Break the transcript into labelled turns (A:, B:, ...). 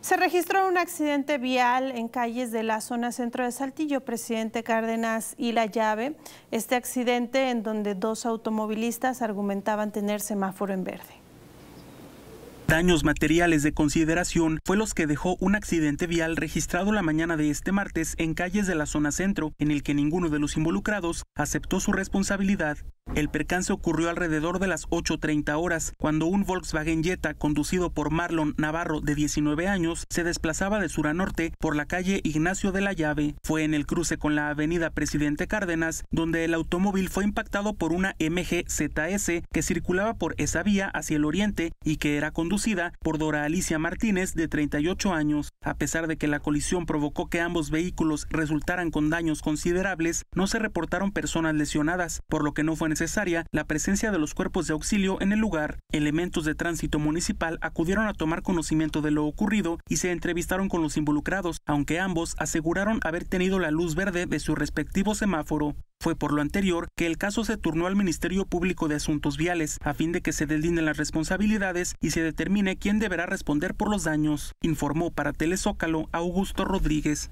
A: Se registró un accidente vial en calles de la zona centro de Saltillo, presidente Cárdenas y La Llave. Este accidente en donde dos automovilistas argumentaban tener semáforo en verde.
B: Daños materiales de consideración fue los que dejó un accidente vial registrado la mañana de este martes en calles de la zona centro, en el que ninguno de los involucrados aceptó su responsabilidad el percance ocurrió alrededor de las 8.30 horas, cuando un Volkswagen Jetta conducido por Marlon Navarro de 19 años se desplazaba de sur a norte por la calle Ignacio de la Llave. Fue en el cruce con la avenida Presidente Cárdenas donde el automóvil fue impactado por una MG ZS que circulaba por esa vía hacia el oriente y que era conducida por Dora Alicia Martínez de 38 años. A pesar de que la colisión provocó que ambos vehículos resultaran con daños considerables, no se reportaron personas lesionadas, por lo que no fue necesario necesaria la presencia de los cuerpos de auxilio en el lugar, elementos de tránsito municipal acudieron a tomar conocimiento de lo ocurrido y se entrevistaron con los involucrados, aunque ambos aseguraron haber tenido la luz verde de su respectivo semáforo. Fue por lo anterior que el caso se turnó al Ministerio Público de Asuntos Viales, a fin de que se delineen las responsabilidades y se determine quién deberá responder por los daños, informó para Telezócalo Augusto Rodríguez.